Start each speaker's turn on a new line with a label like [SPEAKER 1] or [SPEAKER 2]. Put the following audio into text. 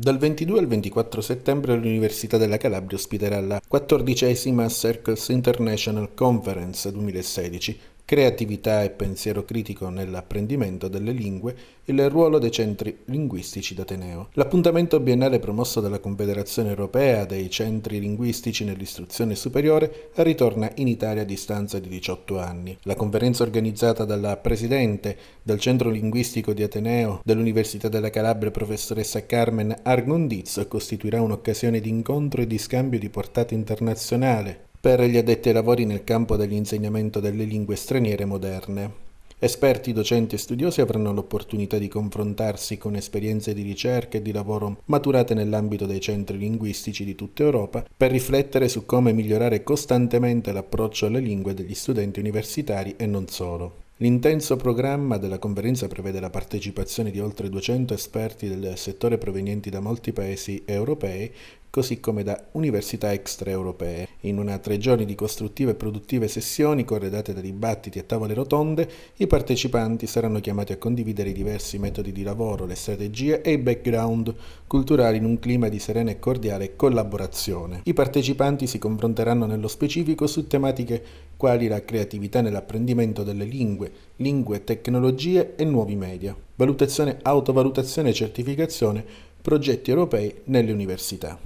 [SPEAKER 1] Dal 22 al 24 settembre l'Università della Calabria ospiterà la 14 Circles International Conference 2016 creatività e pensiero critico nell'apprendimento delle lingue il ruolo dei centri linguistici d'Ateneo. L'appuntamento biennale promosso dalla Confederazione Europea dei centri linguistici nell'istruzione superiore ritorna in Italia a distanza di 18 anni. La conferenza organizzata dalla Presidente del Centro Linguistico di Ateneo dell'Università della Calabria, professoressa Carmen Argondizzo, costituirà un'occasione di incontro e di scambio di portata internazionale per gli addetti ai lavori nel campo dell'insegnamento delle lingue straniere moderne. Esperti, docenti e studiosi avranno l'opportunità di confrontarsi con esperienze di ricerca e di lavoro maturate nell'ambito dei centri linguistici di tutta Europa per riflettere su come migliorare costantemente l'approccio alle lingue degli studenti universitari e non solo. L'intenso programma della conferenza prevede la partecipazione di oltre 200 esperti del settore provenienti da molti paesi europei così come da università extraeuropee. In una tre giorni di costruttive e produttive sessioni, corredate da dibattiti e tavole rotonde, i partecipanti saranno chiamati a condividere i diversi metodi di lavoro, le strategie e i background culturali in un clima di serena e cordiale collaborazione. I partecipanti si confronteranno nello specifico su tematiche quali la creatività nell'apprendimento delle lingue, lingue, tecnologie e nuovi media, valutazione, autovalutazione e certificazione progetti europei nelle università.